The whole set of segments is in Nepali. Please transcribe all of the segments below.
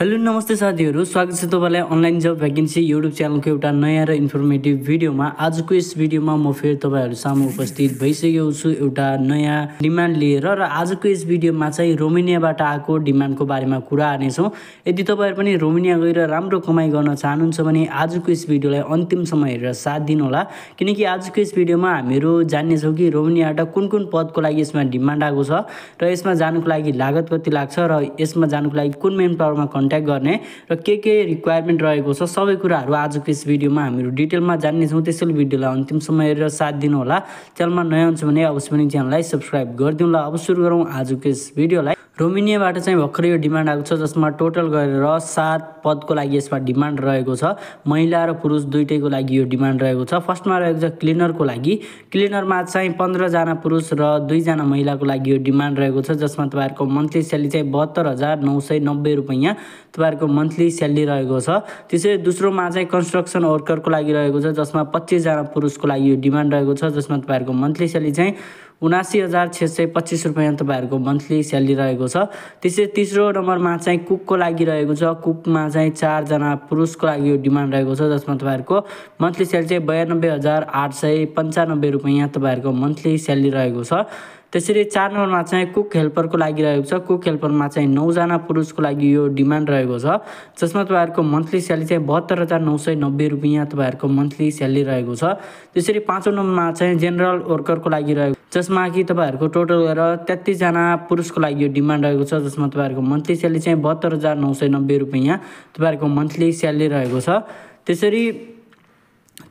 हेलो नमस्ते साथीहरू स्वागत छ तपाईँलाई अनलाइन जब भ्याकेन्सी युट्युब च्यानलको एउटा नयाँ र इन्फर्मेटिभ भिडियोमा आजको यस भिडियोमा म फेरि तपाईँहरू सामु उपस्थित भइसकेको छु एउटा नयाँ डिमान्ड लिएर र आजको यस भिडियोमा चाहिँ रोमेनियाबाट आएको डिमान्डको बारेमा कुरा हार्नेछौँ यदि तपाईँहरू पनि रोमेनिया गएर राम्रो कमाइ गर्न चाहनुहुन्छ भने आजको यस भिडियोलाई अन्तिम अन्तिमसम्म हेरेर साथ दिनुहोला किनकि आजको यस भिडियोमा हामीहरू जान्नेछौँ कि रोमेनियाबाट कुन कुन पदको लागि यसमा डिमान्ड आएको छ र यसमा जानुको लागि लागत कति लाग्छ र यसमा जानुको लागि कुन मेन पावरमा कन्ट्याक्ट गर्ने र के के रिक्वायरमेन्ट रहेको छ सबै कुराहरू आजको यस भिडियोमा हामीहरू डिटेलमा जान्नेछौँ त्यसैले भिडियोलाई अन्तिम अन्तिमसम्म हेरेर साथ दिनुहोला च्यानलमा नयाँ हुन्छ भने अवश्य पनि च्यानललाई सब्सक्राइब गरिदिउँला अब सुरु गरौँ आजको यस भिडियोलाई रोमिनियाबाट चाहिँ भर्खरै यो डिमान्ड आएको छ जसमा टोटल गरेर सात पदको लागि यसमा डिमान्ड रहेको छ महिला र पुरुष दुइटैको लागि यो डिमान्ड रहेको छ फर्स्टमा रहेको छ क्लिनरको लागि क्लिनरमा चाहिँ पन्ध्रजना पुरुष र दुईजना महिलाको लागि यो डिमान्ड रहेको छ जसमा तपाईँहरूको मन्थली स्यालेरी चाहिँ बहत्तर हजार नौ सय नब्बे रुपियाँ तपाईँहरूको मन्थली स्यालेरी रहेको छ त्यसै दोस्रोमा चाहिँ कन्स्ट्रक्सन वर्करको लागि रहेको छ जसमा पच्चिसजना पुरुषको लागि यो डिमान्ड रहेको छ जसमा तपाईँहरूको मन्थली स्यालेरी चाहिँ उनासी हजार छ सय पच्चिस रुपियाँ तपाईँहरूको मन्थली स्यालेरी रहेको छ त्यसै तेस्रो नम्बरमा चाहिँ कुकको लागि रहेको छ कुकमा चाहिँ चारजना पुरुषको लागि यो डिमान्ड रहेको छ जसमा तपाईँहरूको मन्थली स्यालेरी चाहिँ बयानब्बे हजार आठ सय पन्चानब्बे रुपियाँ तपाईँहरूको मन्थली स्यालेरी रहेको छ त्यसरी चार नम्बरमा चाहिँ कुक हेल्परको लागि रहेको छ कुक हेल्परमा चाहिँ नौजना पुरुषको लागि यो डिमान्ड रहेको छ जसमा तपाईँहरूको मन्थली स्यालेरी चाहिँ बहत्तर हजार नौ सय नब्बे रुपियाँ तपाईँहरूको मन्थली स्यालेरी रहेको छ त्यसरी पाँचौँ नम्बरमा चाहिँ जेनरल वर्करको लागि रहेको जसमा कि तपाईँहरूको टोटल गरेर तेत्तिसजना पुरुषको लागि यो डिमान्ड रहेको छ जसमा तपाईँहरूको मन्थली स्यालेरी चाहिँ बहत्तर हजार नौ सय नब्बे रुपियाँ तपाईँहरूको मन्थली स्यालेरी रहेको छ त्यसरी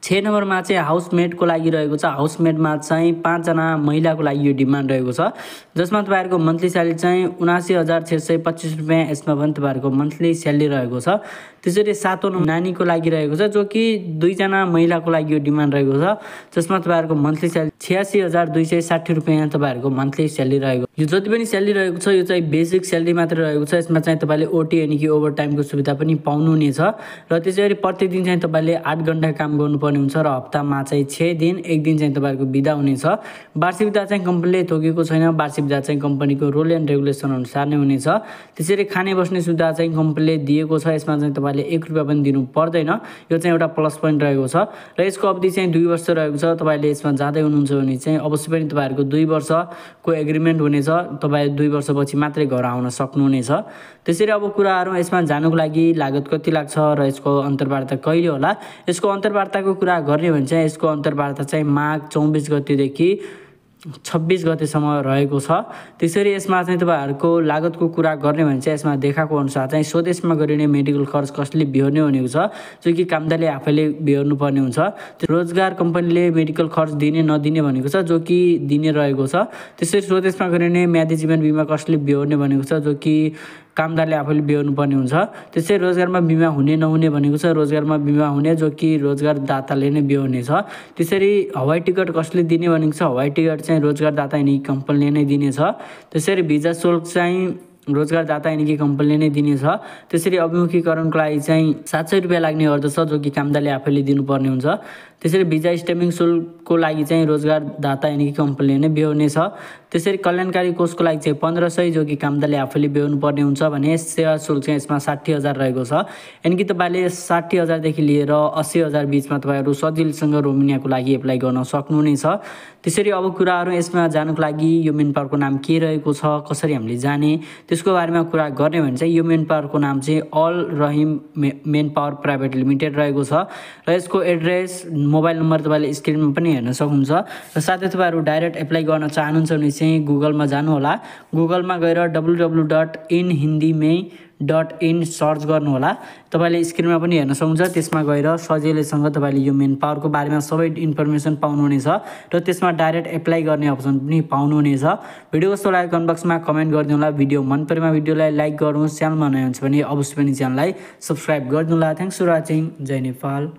छ नम्बरमा चाहिँ हाउसमेटको लागि रहेको छ हाउसमेटमा चाहिँ पाँचजना महिलाको लागि यो डिमान्ड रहेको छ जसमा तपाईँहरूको मन्थली स्यालेरी चाहिँ उनासी हजार छ सय पच्चिस रुपियाँ यसमा पनि तपाईँहरूको मन्थली स्यालेरी रहेको छ त्यसरी सातौँ नानीको लागि रहेको छ जो कि दुईजना महिलाको लागि यो डिमान्ड रहेको छ जसमा तपाईँहरूको मन्थली स्यालेरी छ्यासी हजार दुई सय साठी रुपियाँ तपाईँहरूको मन्थली स्यालेरी रहेको यो जति पनि स्यालेरी रहेको छ यो चाहिँ बेसिक स्यालेरी मात्र रहेको छ यसमा चाहिँ तपाईँले ओटी अनि कि ओभर टाइमको सुविधा पनि पाउनुहुनेछ र त्यसै प्रतिदिन चाहिँ तपाईँले आठ घन्टा काम गर्नुपर्ने गर्नुपर्ने हुन्छ र हप्तामा चाहिँ छ दिन एक दिन चाहिँ तपाईँहरूको बिदा हुनेछ वार्षिक बिदा चाहिँ कम्पनीले तोकेको छैन वार्षिक बिदा चाहिँ कम्पनीको रुल एन्ड रेगुलेसन अनुसार नै हुनेछ त्यसरी खाने बस्ने सुविधा चाहिँ कम्पनीले दिएको छ यसमा चाहिँ तपाईँले एक रुपियाँ पनि दिनु पर्दैन यो चाहिँ एउटा प्लस पोइन्ट रहेको छ र यसको अवधि चाहिँ दुई वर्ष रहेको छ तपाईँले यसमा जाँदै हुनुहुन्छ भने चाहिँ अवश्य पनि तपाईँहरूको दुई वर्षको एग्रिमेन्ट हुनेछ तपाईँ दुई वर्षपछि मात्रै घर आउन सक्नुहुनेछ त्यसरी अब कुराहरू यसमा जानुको लागि लागत कति लाग्छ र यसको अन्तर्वार्ता कहिले होला यसको अन्तर्वार्ताको कुरा गर्ने भने चाहिँ यसको अन्तर्वार्ता चाहिँ माघ चौबिस गतिदेखि छब्बिस गतेसम्म रहेको छ त्यसरी यसमा चाहिँ तपाईँहरूको लागतको कुरा गर्ने भने चाहिँ यसमा देखाएको अनुसार चाहिँ स्वदेशमा गरिने मेडिकल खर्च कसले बिहोर्ने भनेको छ जो कि कामदारले आफैले बिहोर्नुपर्ने हुन्छ रोजगार कम्पनीले मेडिकल खर्च दिने नदिने भनेको छ जो कि दिने रहेको छ त्यसरी स्वदेशमा गरिने म्यादी जीवन बिमा कसले बिहोर्ने भनेको छ जो कि कामदारले आफूले बेहोर्नुपर्ने हुन्छ त्यस्तै रोजगारमा बिमा हुने नहुने भनेको छ रोजगारमा बिमा हुने जो कि रोजगारदाताले नै बेहोर्ने छ त्यसरी हवाई टिकट कसले दिने भनेको छ हवाई टिकट चाहिँ रोजगारदाता यानि कम्पनीले नै दिनेछ त्यसरी भिजा शुल्क चाहिँ रोजगारदाता यानि कि कम्पनीले नै दिनेछ त्यसरी अभिमुखीकरणको लागि चाहिँ सात सय रुपियाँ लाग्ने गर्दछ जो कि कामदारले आफैले दिनुपर्ने हुन्छ त्यसरी भिजा स्टेपिङ शुल्कको लागि चाहिँ रोजगारदाता यानि कि कम्पनीले नै बेहोर्ने छ त्यसरी कल्याणकारी कोषको लागि चाहिँ पन्ध्र सय जो कि कामदारले आफूले बेहोर्नु पर्ने हुन्छ भने सेवा शुल्क चाहिँ यसमा साठी हजार रहेको छ यानि कि तपाईँले साठी हजारदेखि लिएर अस्सी हजार बिचमा तपाईँहरू सजिलोसँग रोमिनियाको लागि एप्लाई गर्न सक्नुहुनेछ त्यसरी अब कुराहरू यसमा जानुको लागि यो मेन पार्कको नाम के रहेको छ कसरी हामीले जाने त्यसको बारेमा कुरा गर्ने भने चाहिँ यो मेन पावरको नाम चाहिँ Al Rahim man power private limited रहेको छ र यसको एड्रेस मोबाइल नम्बर तपाईँले स्क्रिनमा पनि हेर्न सक्नुहुन्छ र साथै तपाईँहरू डाइरेक्ट एप्लाई गर्न चाहनुहुन्छ भने चाहिँ गुगलमा जानुहोला गुगलमा गएर W W dot in Hindi me dot in search गर्नुहोला तपाईँले स्क्रिनमा पनि हेर्न सक्नुहुन्छ त्यसमा गएर सजिलैसँग तपाईँले यो मेन पावरको बारेमा सबै इन्फर्मेसन पाउनुहुनेछ र त्यसमा डाइरेक्ट एप्लाई गर्ने अप्सन पनि पाउनुहुनेछ भिडियो कस्तो लाग्यो कमेन्ट बक्समा कमेन्ट गरिदिनुहोला भिडियो मन परेमा भिडियोलाई लाइक गर्नुहोस् च्यानलमा नयाँ हुन्छ भने अवश्य पनि च्यानललाई सब्सक्राइब गरिदिनुहोला थ्याङ्क्स फर वाचिङ जय नेपाल